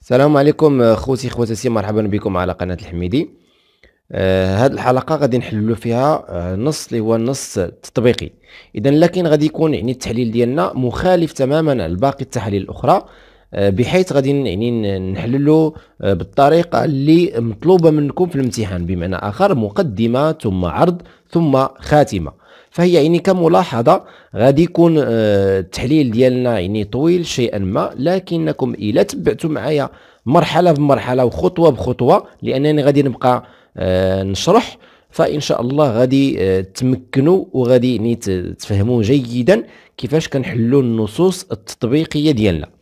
السلام عليكم آه، خوتي خواتاتي مرحبا بكم على قناه الحميدي آه الحلقه غادي نحللو فيها آه نص اللي هو النص التطبيقي اذا لكن غادي يكون يعني التحليل ديالنا مخالف تماما لباقي التحاليل الاخرى آه بحيث غادي يعني نحللو آه بالطريقه اللي مطلوبه منكم في الامتحان بمعنى اخر مقدمه ثم عرض ثم خاتمه فهي يعني كملاحظه غادي يكون آه، التحليل ديالنا يعني طويل شيئا ما لكنكم الا تبعتوا معايا مرحله بمرحله وخطوه بخطوه لانني غادي نبقى آه، نشرح فان شاء الله غادي آه، تمكنوا وغادي يعني تفهموا جيدا كيفاش كنحلوا النصوص التطبيقيه ديالنا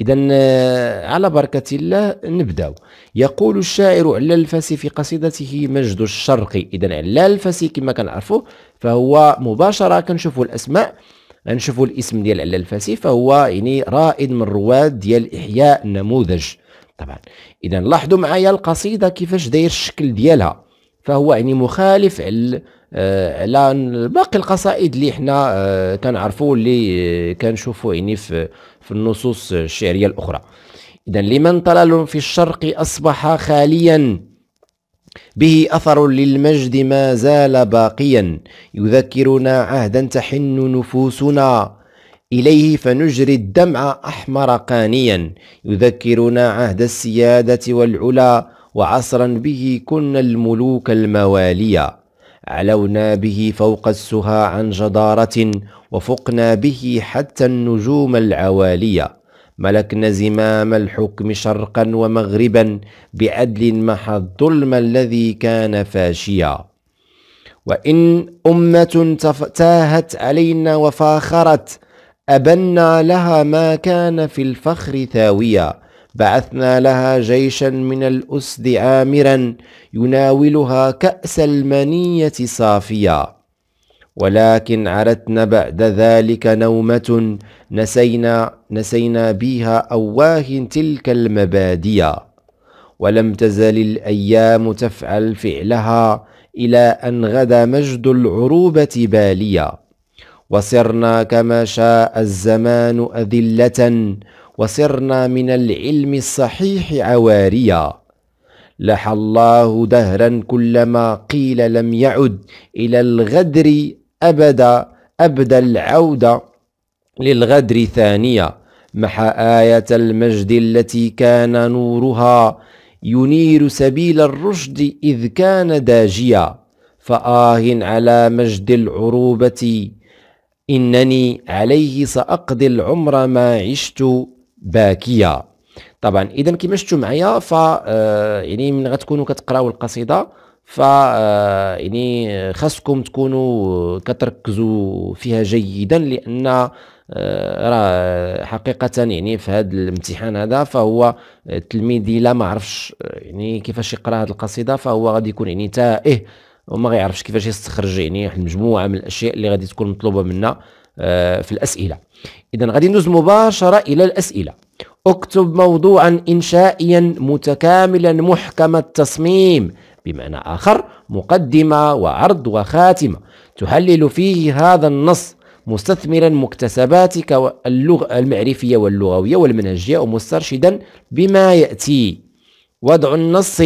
إذا آه، على بركة الله نبداو يقول الشاعر على الفاسي في قصيدته مجد الشرق إذا على الفاسي كما كنعرفوه فهو مباشرة كنشوفوا الأسماء نشوفوا الاسم ديال على الفاسي فهو يعني رائد من رواد ديال إحياء النموذج طبعا إذا لاحظوا معايا القصيدة كيفاش داير الشكل ديالها فهو يعني مخالف على آه، على باقي القصائد اللي حنا آه، كنعرفوا اللي كنشوفوا يعني في في النصوص الشعرية الأخرى إذا لمن طلال في الشرق أصبح خاليا به أثر للمجد ما زال باقيا يذكرنا عهدا تحن نفوسنا إليه فنجري الدمع أحمر قانيا يذكرنا عهد السيادة والعلا وعصرا به كنا الملوك المواليا علونا به فوق السها عن جدارة وفقنا به حتى النجوم العوالية ملكنا زمام الحكم شرقا ومغربا بعدل محى الظلم الذي كان فاشيا وإن أمة تاهت علينا وفاخرت أبنا لها ما كان في الفخر ثاويا بعثنا لها جيشا من الأسد آمرا يناولها كأس المنية صافيا ولكن عرتنا بعد ذلك نومة نسينا نسينا بها أواه تلك المبادية ولم تزل الأيام تفعل فعلها إلى أن غدا مجد العروبة باليا وصرنا كما شاء الزمان أذلة وصرنا من العلم الصحيح عواريا لحى الله دهرا كلما قيل لم يعد إلى الغدر أبدا أبدا العودة للغدر ثانية محى آية المجد التي كان نورها ينير سبيل الرشد إذ كان داجيا فآه على مجد العروبة إنني عليه سأقضي العمر ما عشت باكيه طبعا اذا كما شفتوا معايا ف آه، يعني من غتكونوا كتقراو القصيده ف آه، يعني خاصكم تكونوا كتركزوا فيها جيدا لان آه، راه حقيقه يعني في هذا الامتحان هذا فهو التلميذ لا ما عرفش يعني كيفاش يقرا هذه القصيده فهو غادي يكون يعني تائه وما غيعرفش كيفاش يستخرج يعني واحد المجموعه من الاشياء اللي غادي تكون مطلوبه منا آه، في الأسئلة إذا غادي ندوز مباشرة إلى الأسئلة اكتب موضوعا إنشائيا متكاملا محكم التصميم بمعنى آخر مقدمة وعرض وخاتمة تحلل فيه هذا النص مستثمرا مكتسباتك اللغة المعرفية واللغوية والمنهجية ومسترشدا بما يأتي وضع النص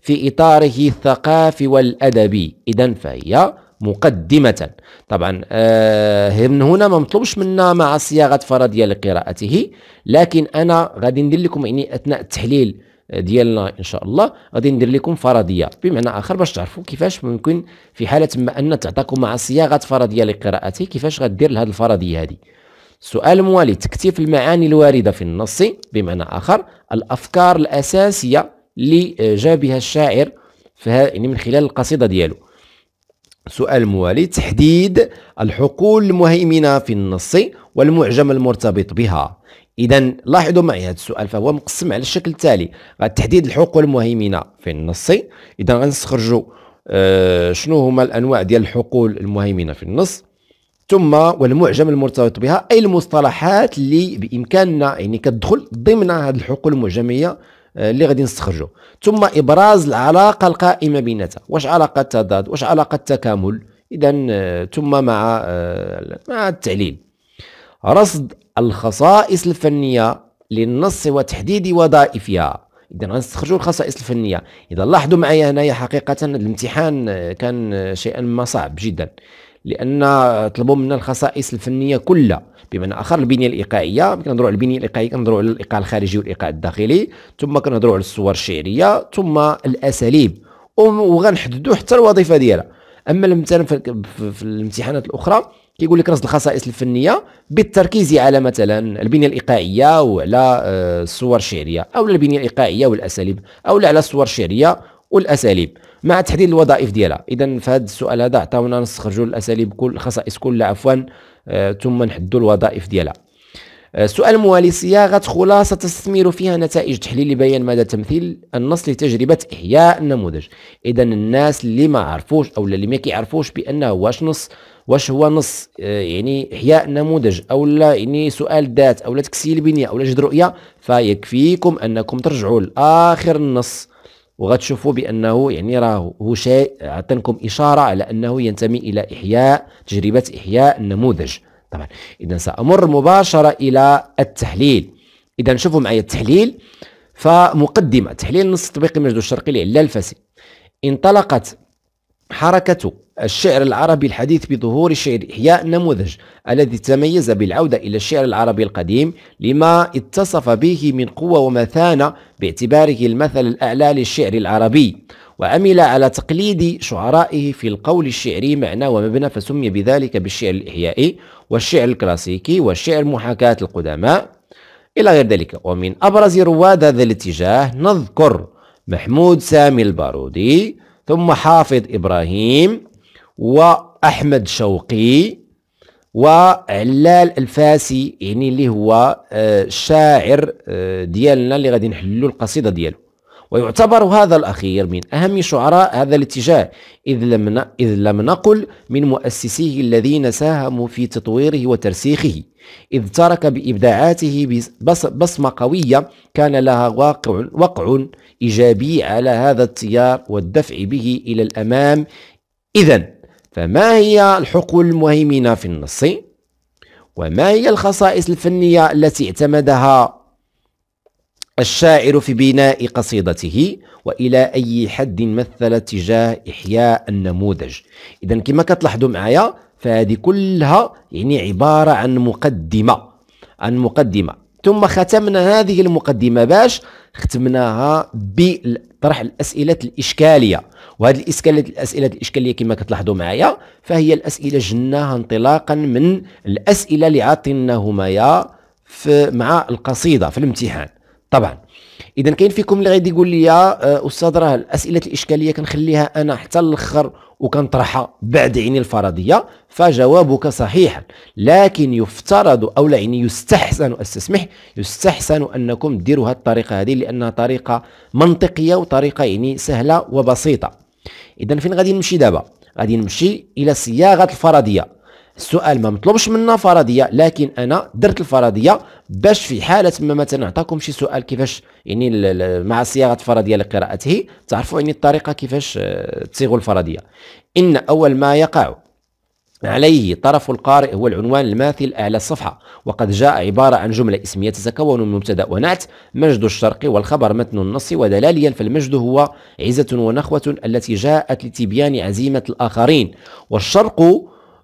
في إطاره الثقافي والأدبي إذا فهي مقدمة طبعا آه هنا ما مطلوبش منا مع صياغة فرضية لقراءته لكن أنا غادي ندير لكم يعني أثناء التحليل ديالنا ان شاء الله غادي ندير لكم فرضيه بمعنى اخر باش تعرفوا كيفاش ممكن في حاله ما ان تعطاكم مع صياغه فرضيه لقراءته كيفاش غادير لهذه الفرضيه هذه السؤال الموالي تكتيف المعاني الوارده في النص بمعنى اخر الافكار الاساسيه اللي جابها الشاعر يعني من خلال القصيده ديالو سؤال موالي تحديد الحقول المهيمنة في النص والمعجم المرتبط بها إذا لاحظوا معي هذا السؤال فهو مقسم على الشكل التالي تحديد الحقول المهيمنة في النص إذا غنستخرجوا آه شنو هما الأنواع ديال الحقول المهيمنة في النص ثم والمعجم المرتبط بها أي المصطلحات اللي بإمكاننا يعني كتدخل ضمن هذه الحقول المعجمية آه، اللي غادي نستخرجه ثم ابراز العلاقه القائمه بيناتها واش علاقه تضاد واش علاقه تكامل اذا آه، ثم مع آه، مع التعليل رصد الخصائص الفنيه للنص وتحديد وظائفها اذا غنستخرجوا الخصائص الفنيه اذا لاحظوا معايا هنايا حقيقه الامتحان كان شيئا ما صعب جدا لان طلبوا منا الخصائص الفنيه كلها بمعنى اخر البنيه الايقاعيه كنهضروا على البنيه الايقاعيه كنهضروا على الايقاع الخارجي والايقاع الداخلي ثم كنهضروا على الصور الشعريه ثم الاساليب وغنحددوا حتى الوظيفه ديالها اما المثال في الامتحانات الاخرى كيقول لك رصد الخصائص الفنيه بالتركيز على مثلا البنيه الايقاعيه وعلى آه، الصور الشعريه او البنيه الايقاعيه والاساليب او على الصور الشعريه والاساليب مع تحديد الوظائف ديالها اذا في هذا السؤال هذا عطاونا نستخرجوا الاساليب كل خصائص كل عفوا آه ثم نحددوا الوظائف ديالها السؤال آه، الموالي صياغة خلاصة تستثمر فيها نتائج تحليل لبيان مدى تمثيل النص لتجربة إحياء النموذج إذا الناس اللي ما عرفوش أو اللي ما كيعرفوش بأنه واش نص واش هو نص آه، يعني إحياء النموذج أو لا يعني سؤال ذات أو لا تكسير البنيه أو لا جد رؤية فيكفيكم أنكم ترجعوا لآخر النص وغتشوفوا بانه يعني راه هو شيء عطينكم اشاره على انه ينتمي الى احياء تجربه احياء النموذج طبعا اذا سامر مباشره الى التحليل اذا شوفوا معي التحليل فمقدمه تحليل النص التطبيقي المجد الشرقي لعلال الفاسي انطلقت حركة الشعر العربي الحديث بظهور شعر إحياء النموذج الذي تميز بالعودة إلى الشعر العربي القديم لما اتصف به من قوة ومثانة باعتباره المثل الأعلى للشعر العربي وعمل على تقليد شعرائه في القول الشعري معنى ومبنى فسمي بذلك بالشعر الإحيائي والشعر الكلاسيكي والشعر محاكاة القدماء إلى غير ذلك ومن أبرز رواد هذا الاتجاه نذكر محمود سامي البارودي ثم حافظ إبراهيم وأحمد شوقي وعلال الفاسي يعني اللي هو آه، الشاعر آه، ديالنا اللي غادي نحللوا القصيدة ديالو ويعتبر هذا الأخير من أهم شعراء هذا الاتجاه إذ لم, إذ لم نقل من مؤسسيه الذين ساهموا في تطويره وترسيخه إذ ترك بإبداعاته بصمة قوية كان لها واقع, وقع إيجابي على هذا التيار والدفع به إلى الأمام إذا فما هي الحقول المهيمنة في النص؟ وما هي الخصائص الفنية التي اعتمدها الشاعر في بناء قصيدته والى اي حد مثل اتجاه احياء النموذج اذا كما كتلاحظوا معايا فهذه كلها يعني عبارة عن مقدمة عن مقدمة ثم ختمنا هذه المقدمة باش ختمناها بطرح الأسئلة الإشكالية وهذه الأسئلة الأسئلة الإشكالية كما كتلاحظوا معايا فهي الأسئلة جناها انطلاقا من الأسئلة اللي عطيناهما يا في مع القصيدة في الامتحان طبعا اذا كاين فيكم اللي غادي يقول لي يا آه، استاذ راه الاسئله الاشكاليه كنخليها انا حتى الاخر وكنطرحها بعد يعني الفرضيه فجوابك صحيح لكن يفترض او لا يعني يستحسن استسمح يستحسن انكم ديروا هذه الطريقه هذه لانها طريقه منطقيه وطريقه يعني سهله وبسيطه اذا فين غادي نمشي دابا غادي نمشي الى صياغه الفرضيه السؤال ما مطلوبش منا فرضيه لكن انا درت الفرضيه باش في حاله ما مثلا نعطيكم شي سؤال كيفاش يعني مع صياغه فرضيه لقراءته تعرفوا يعني الطريقه كيفاش آه، تصيغوا الفرضيه ان اول ما يقع عليه طرف القارئ هو العنوان الماثل أعلى الصفحة وقد جاء عبارة عن جملة اسمية تتكون من مبتدأ ونعت مجد الشرق والخبر متن النص ودلاليا فالمجد هو عزة ونخوة التي جاءت لتبيان عزيمة الآخرين والشرق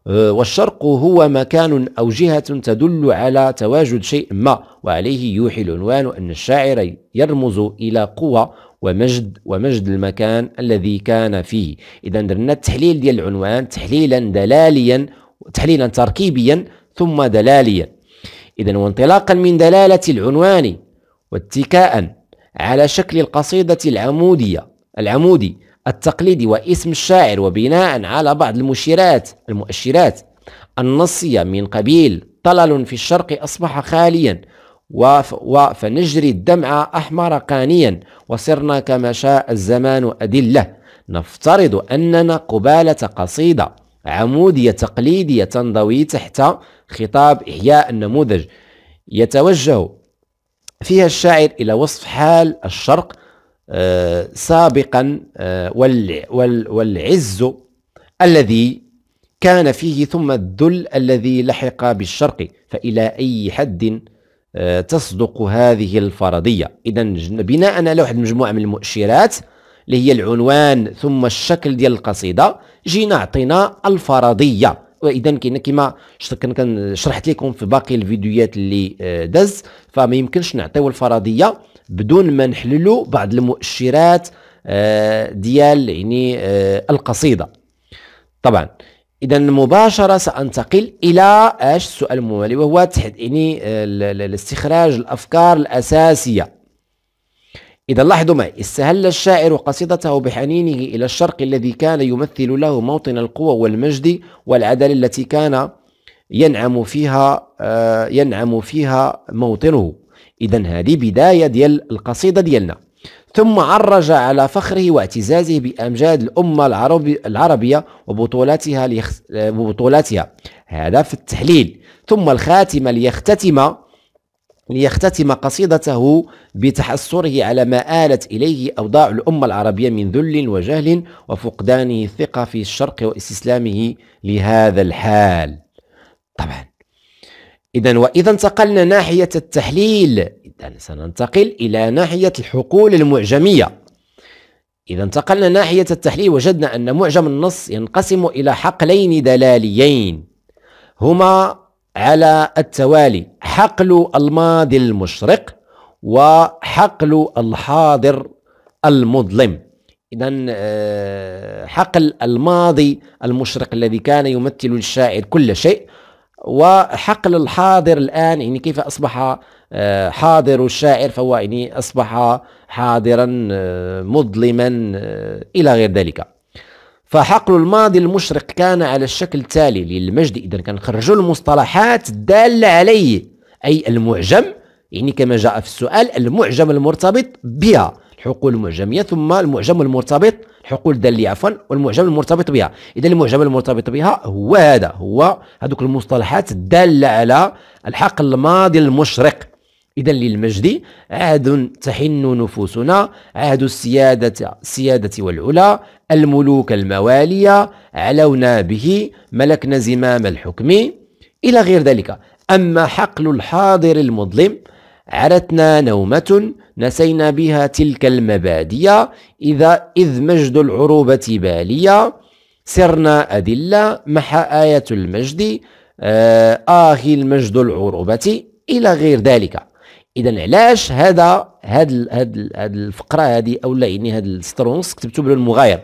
أه، والشرق هو مكان أو جهة تدل على تواجد شيء ما وعليه يوحي العنوان أن الشاعر يرمز إلى قوة ومجد ومجد المكان الذي كان فيه إذا درنا التحليل ديال العنوان تحليلا دلاليا تحليلا تركيبيا ثم دلاليا إذا وانطلاقا من دلالة العنوان واتكاء على شكل القصيدة العمودية العمودي التقليدي واسم الشاعر وبناء على بعض المشيرات المؤشرات النصية من قبيل طلل في الشرق أصبح خاليا وفنجري الدمع أحمر قانيا وصرنا كما شاء الزمان أدلة نفترض أننا قبالة قصيدة عمودية تقليدية تنضوي تحت خطاب إحياء النموذج يتوجه فيها الشاعر إلى وصف حال الشرق آه، سابقا آه، والعز الذي كان فيه ثم الذل الذي لحق بالشرق فإلى أي حد آه، تصدق هذه الفرضية إذا بناء على واحد المجموعة من المؤشرات اللي هي العنوان ثم الشكل ديال القصيدة جينا عطينا الفرضية واذا كاين كما شرحت لكم في باقي الفيديوهات اللي داز فما يمكنش نعطيو الفرضيه بدون ما نحللوا بعض المؤشرات آه، ديال يعني آه، القصيده طبعا اذا مباشره سانتقل الى اش السؤال الموالي وهو يعني آه، الاستخراج الافكار الاساسيه إذا لاحظوا معي استهل الشاعر قصيدته بحنينه إلى الشرق الذي كان يمثل له موطن القوة والمجد والعدالة التي كان ينعم فيها ينعم فيها موطنه اذا هذه بدايه ديال القصيده ديالنا ثم عرج على فخره واعتزازه بامجاد الامه العربي العربيه وبطولاتها ليخ... وبطولاتها هذا في التحليل ثم الخاتمه ليختتم ليختتم قصيدته بتحسره على ما آلت إليه أوضاع الأمة العربية من ذل وجهل وفقدان الثقة في الشرق واستسلامه لهذا الحال طبعا إذا وإذا انتقلنا ناحية التحليل إذا سننتقل إلى ناحية الحقول المعجمية إذا انتقلنا ناحية التحليل وجدنا أن معجم النص ينقسم إلى حقلين دلاليين هما على التوالي حقل الماضي المشرق وحقل الحاضر المظلم إذا آه، حقل الماضي المشرق الذي كان يمثل للشاعر كل شيء وحقل الحاضر الآن يعني كيف أصبح آه، حاضر الشاعر فهو يعني أصبح حاضرا آه، مظلما آه، إلى غير ذلك فحقل الماضي المشرق كان على الشكل التالي للمجد إذا كان خرجوا المصطلحات الدالة عليه أي المعجم يعني كما جاء في السؤال المعجم المرتبط بها حقول معجمية ثم المعجم المرتبط حقول الدالية عفوا والمعجم المرتبط بها إذا المعجم المرتبط بها هو هذا هو هذوك المصطلحات الدالة على الحق الماضي المشرق إذا للمجد عهد تحن نفوسنا عهد السيادة السيادة والعلا الملوك الموالية علونا به ملكنا زمام الحكم إلى غير ذلك أما حقل الحاضر المظلم عرتنا نومة نسينا بها تلك المبادئ إذا إذ مجد العروبة بالية سرنا أدلة محا آية المجد آخي آه، آه، المجد العروبة إلى غير ذلك اذا علاش هذا هاد هاد هاد الفقره هذه او لا يعني هاد السترونس كتبتو بالمغاير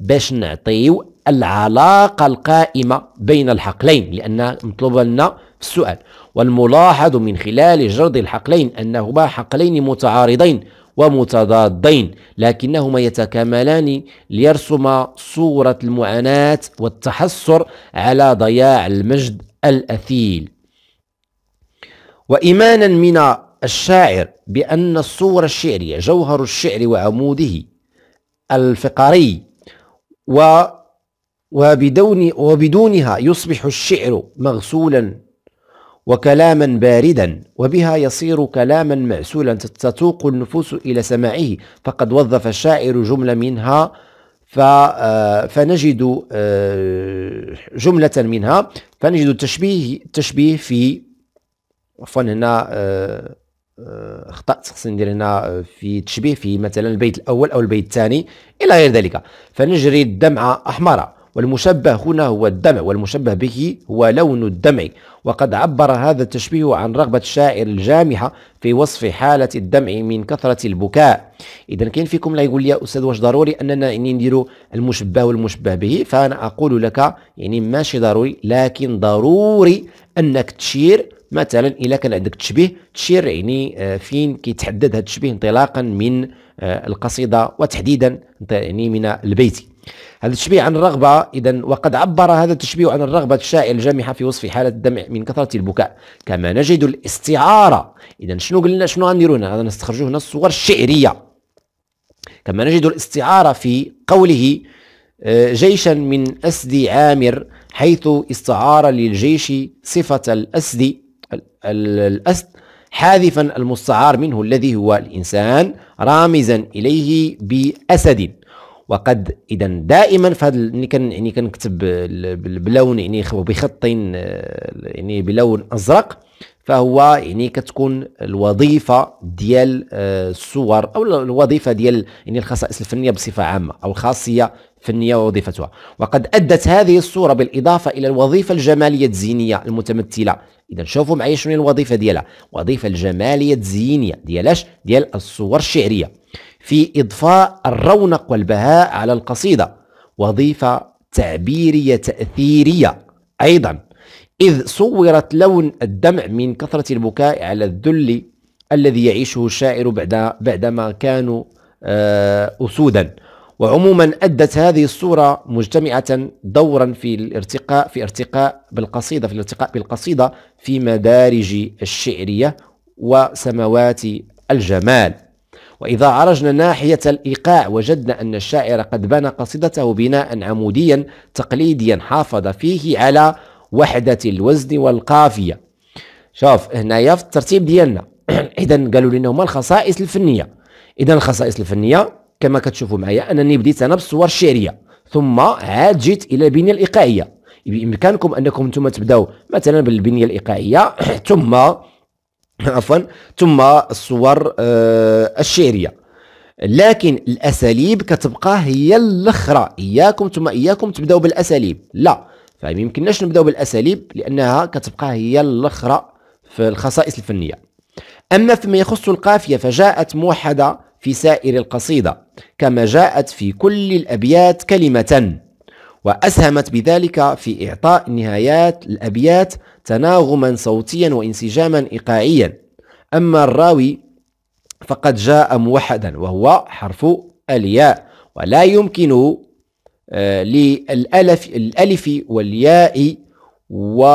باش نعطيو العلاقه القائمه بين الحقلين لان مطلوب لنا السؤال والملاحظ من خلال جرد الحقلين أنهما حقلين متعارضين ومتضادين لكنهما يتكاملان ليرسما صورة المعاناة والتحسر على ضياع المجد الأثيل وإيمانا من الشاعر بأن الصورة الشعرية جوهر الشعر وعموده الفقري و وبدون وبدونها يصبح الشعر مغسولا وكلاما باردا وبها يصير كلاما معسولا تتوق النفوس إلى سماعه فقد وظف الشاعر جملة منها آه، فنجد آه، جملة منها فنجد التشبيه التشبيه في عفوا هنا آه، اخطأت خصني ندير هنا في تشبيه في مثلا البيت الأول أو البيت الثاني إلى غير ذلك فنجري الدمع أحمر والمشبه هنا هو الدمع والمشبه به هو لون الدمع وقد عبر هذا التشبيه عن رغبة الشاعر الجامحة في وصف حالة الدمع من كثرة البكاء إذا كاين فيكم لا يقول لي أستاذ واش ضروري أننا يعني نديروا المشبه والمشبه به فأنا أقول لك يعني ماشي ضروري لكن ضروري أنك تشير مثلا إلا كان عندك تشبيه تشير يعني آه، فين كيتحدد هذا التشبيه انطلاقا من آه، القصيدة وتحديدا يعني من البيت هذا التشبيه عن الرغبة إذا وقد عبر هذا التشبيه عن الرغبة الشائعة الجامحة في وصف حالة الدمع من كثرة البكاء كما نجد الاستعارة إذا شنو قلنا شنو غنديرو هنا نستخرجوا هنا الصور الشعرية كما نجد الاستعارة في قوله آه، جيشا من أسد عامر حيث استعار للجيش صفة الأسد الأسد حاذفا المستعار منه الذي هو الإنسان رامزا إليه بأسد وقد اذا دائما في هذا يعني كان يعني كنكتب بلون يعني بخط آه، يعني بلون ازرق فهو يعني كتكون الوظيفه ديال آه، الصور او الوظيفه ديال يعني الخصائص الفنيه بصفه عامه او الخاصيه فنيه ووظيفتها وقد ادت هذه الصوره بالاضافه الى الوظيفه الجماليه الزينيه المتمثله اذا شوفوا معايا شنو الوظيفه ديالها وظيفه الجماليه الزينيه ديالاش ديال الصور الشعريه في إضفاء الرونق والبهاء على القصيدة وظيفة تعبيرية تأثيرية أيضا إذ صورت لون الدمع من كثرة البكاء على الذل الذي يعيشه الشاعر بعد بعدما كانوا آه، أسودا وعموما أدت هذه الصورة مجتمعة دورا في الارتقاء في ارتقاء بالقصيدة في الارتقاء بالقصيدة في مدارج الشعرية وسماوات الجمال وإذا عرجنا ناحية الإيقاع وجدنا أن الشاعر قد بنى قصيدته بناء عموديا تقليديا حافظ فيه على وحدة الوزن والقافية شوف هنايا في الترتيب ديالنا إذا قالوا لنا ما الخصائص الفنية إذا الخصائص الفنية كما كتشوفوا معايا أنني بديت أنا بالصور الشعرية ثم عاد جيت إلى البنية الإيقاعية بإمكانكم أنكم أنتم تبداو مثلا بالبنية الإيقاعية ثم عفوا ثم الصور آه، الشعريه لكن الاساليب كتبقى هي الاخرى اياكم ثم اياكم تبداو بالاساليب لا فما يمكنناش نبداو بالاساليب لانها كتبقى هي الاخرى في الخصائص الفنيه اما فيما يخص القافيه فجاءت موحده في سائر القصيده كما جاءت في كل الابيات كلمه وأسهمت بذلك في إعطاء نهايات الأبيات تناغما صوتيا وانسجاما إيقاعيا أما الراوي فقد جاء موحدا وهو حرف الياء ولا يمكن آه، للألف الألف والياء و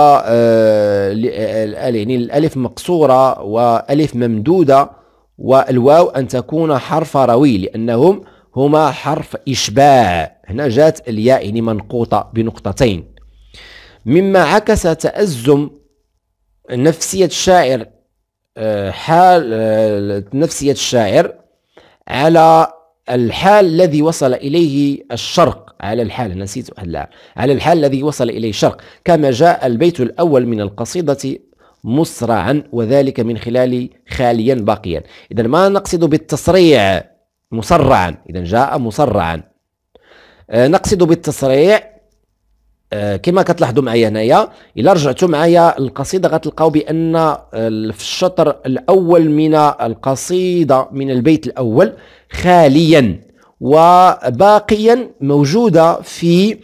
يعني الألف مقصورة وألف ممدودة والواو أن تكون حرف روي لأنهم هما حرف إشباع هنا جات الياء يعني منقوطة بنقطتين مما عكس تأزم نفسية الشاعر آه، حال آه، نفسية الشاعر على الحال الذي وصل إليه الشرق على الحال نسيت لا على الحال الذي وصل إليه الشرق كما جاء البيت الأول من القصيدة مسرعا وذلك من خلال خاليا باقيا إذا ما نقصد بالتصريع مسرعا إذا جاء مسرعا آه، نقصد بالتسريع آه، كما كتلاحظوا معايا هنايا الا رجعتوا معايا القصيده غتلقاو بان آه، في الشطر الاول من القصيده من البيت الاول خاليا وباقيا موجوده في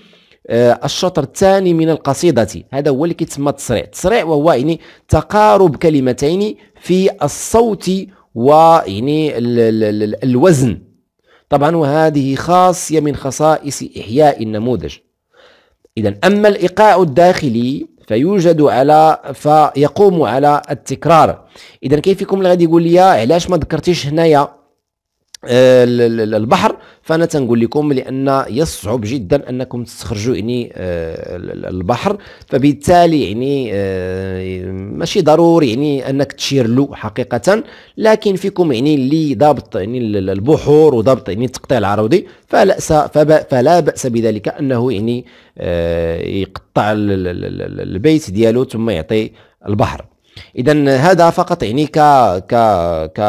الشطر الثاني من القصيدة هذا هو اللي كيتسمى التسريع التسريع وهو يعني تقارب كلمتين في الصوت ويعني الوزن طبعا وهذه خاصية من خصائص إحياء النموذج إذا أما الإيقاع الداخلي فيوجد على فيقوم على التكرار إذا كيف يكون اللي غادي يقول لي علاش ما ذكرتيش هنايا آه، البحر فانا تنقول لكم لان يصعب جدا انكم تستخرجوا يعني آه، البحر فبالتالي يعني آه، ماشي ضروري يعني انك تشير له حقيقه لكن فيكم يعني اللي ضابط يعني البحور وضابط يعني التقطيع العروضي فلا فلا باس بذلك انه يعني آه، يقطع البيت ديالو ثم يعطي البحر اذا هذا فقط يعني ك ك ك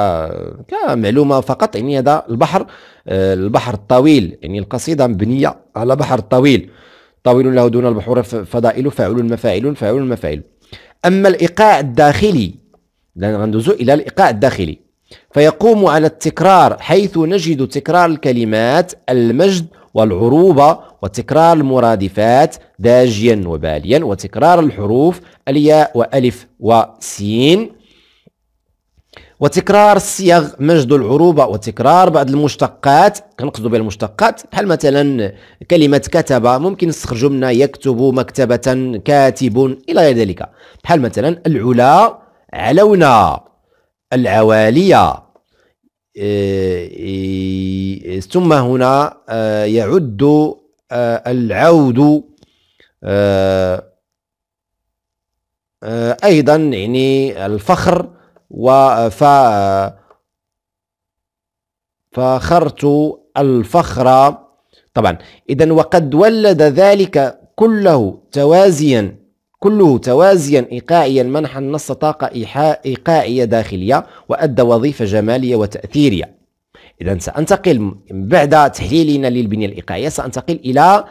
كمعلومه فقط يعني هذا البحر آه، البحر الطويل يعني القصيده مبنيه على بحر طويل طويل له دون البحور فضائل فاعل مفاعل فاعل مفاعل أما الإيقاع الداخلي لان غندوزو إلى الإيقاع الداخلي فيقوم على التكرار حيث نجد تكرار الكلمات المجد والعروبة وتكرار المرادفات داجيا وباليا وتكرار الحروف الياء وألف وسين وتكرار الصيغ مجد العروبه وتكرار بعض المشتقات كنقصدوا بها المشتقات بحال مثلا كلمه كتب ممكن نستخرجوا منها يكتب مكتبه كاتب الى غير ذلك بحال مثلا العلا علونا العواليه آه، ثم هنا آه، يعد آه، العود ايضا يعني الفخر وف فخرت الفخر طبعا إذا وقد ولد ذلك كله توازيا كله توازيا إيقاعيا منح النص طاقة إيحاء إيقاعية داخلية وأدى وظيفة جمالية وتأثيرية إذا سأنتقل بعد تحليلنا للبنية الإيقاعية سأنتقل إلى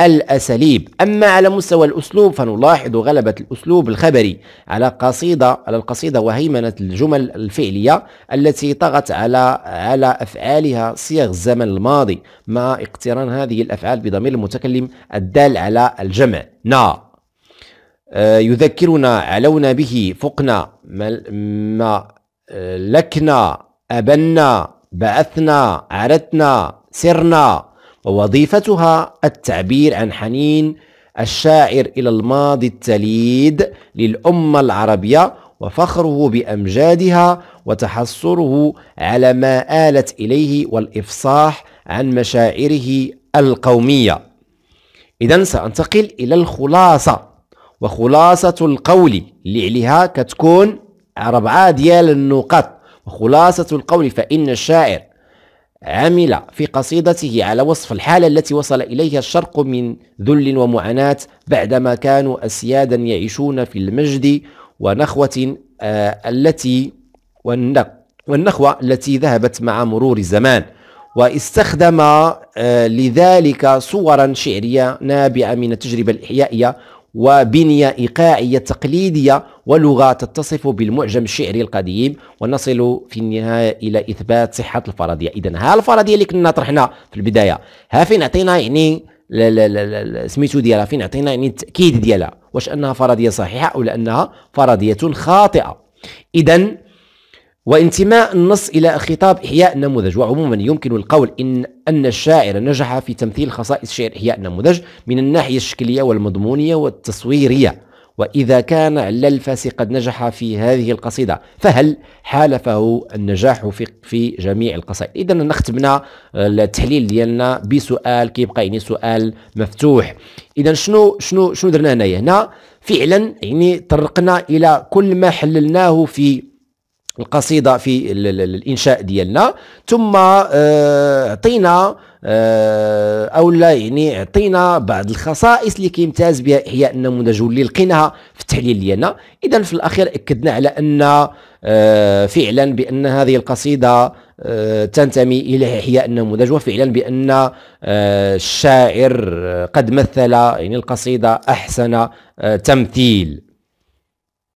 الأساليب أما على مستوى الأسلوب فنلاحظ غلبة الأسلوب الخبري على قصيدة على القصيدة وهيمنة الجمل الفعلية التي طغت على على أفعالها صيغ الزمن الماضي مع اقتران هذه الأفعال بضمير المتكلم الدال على الجمع نا آه، يذكرنا علونا به فقنا ما آه، لكنا أبنا بعثنا عرتنا سرنا ووظيفتها التعبير عن حنين الشاعر إلى الماضي التليد للأمة العربية وفخره بأمجادها وتحصره على ما آلت إليه والإفصاح عن مشاعره القومية إذا سأنتقل إلى الخلاصة وخلاصة القول اللي عليها كتكون أربعة ديال النقط وخلاصة القول فإن الشاعر عمل في قصيدته على وصف الحالة التي وصل إليها الشرق من ذل ومعاناة بعدما كانوا أسيادا يعيشون في المجد ونخوة آه، التي والنخوة التي ذهبت مع مرور الزمان واستخدم آه، لذلك صورا شعرية نابعة من التجربة الإحيائية وبنية إيقاعية تقليدية ولغة تتصف بالمعجم الشعري القديم ونصل في النهاية إلى إثبات صحة الفرضية إذا ها الفرضية اللي كنا طرحنا في البداية ها فين عطينا يعني لا لا لا لا سميتو ديالها فين عطينا يعني التأكيد ديالها واش أنها فرضية صحيحة أو لأنها فرضية خاطئة إذا وانتماء النص إلى خطاب إحياء النموذج وعموما يمكن القول إن أن الشاعر نجح في تمثيل خصائص شعر إحياء النموذج من الناحية الشكلية والمضمونية والتصويرية وإذا كان الفاسي قد نجح في هذه القصيدة فهل حالفه النجاح في, في جميع القصائد إذا نختمنا آه، التحليل ديالنا بسؤال كيبقى يعني سؤال مفتوح إذا شنو شنو شنو درنا هنايا هنا فعلا يعني طرقنا إلى كل ما حللناه في القصيده في الانشاء ديالنا ثم آه، عطينا آه، او لا يعني عطينا بعض الخصائص اللي كيمتاز بها احياء النموذج واللي لقيناها في التحليل ديالنا اذا في الاخير اكدنا على ان آه، فعلا بان هذه القصيده تنتمي الى احياء النموذج وفعلا بان الشاعر قد مثل يعني القصيده احسن تمثيل